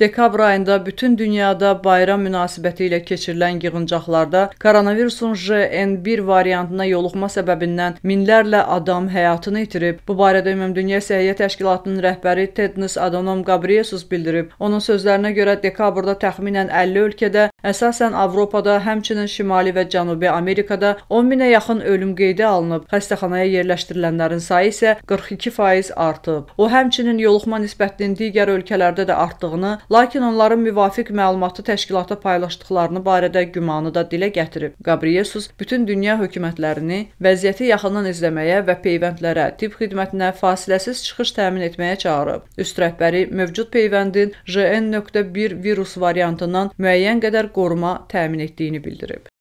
Dekabr ayında bütün dünyada bayram münasibəti ilə keçirilən yığıncaqlarda koronavirusun JN1 variantına yoluxma səbəbindən minlərlə adam həyatını itirib. Bu barədə Ümumdünya Səhiyyə Təşkilatının rəhbəri Tedros Adhanom Ghebreyesus bildirib. Onun sözlərinə görə dekabrda təxminən 50 ölkədə, əsasən Avropada, həmçinin Şimali və Cənubi Amerikada 10 minə yaxın ölüm qeydə alınıb. Xəstəxanaya yerləşdirilənlərin sayı isə 42% artıb. O, həmçinin yoluxma nisbətinin digər ölkələrdə də artdığını lakin onların müvafiq məlumatı təşkilata paylaşdıqlarını barədə gümanı da dilə gətirib. Qabriyesus bütün dünya hökumətlərini vəziyyəti yaxından izləməyə və peyvəndlərə, tibb xidmətinə fasiləsiz çıxış təmin etməyə çağırıb. Üst rəhbəri mövcud peyvəndin JN.1 virus variantından müəyyən qədər qoruma təmin etdiyini bildirib.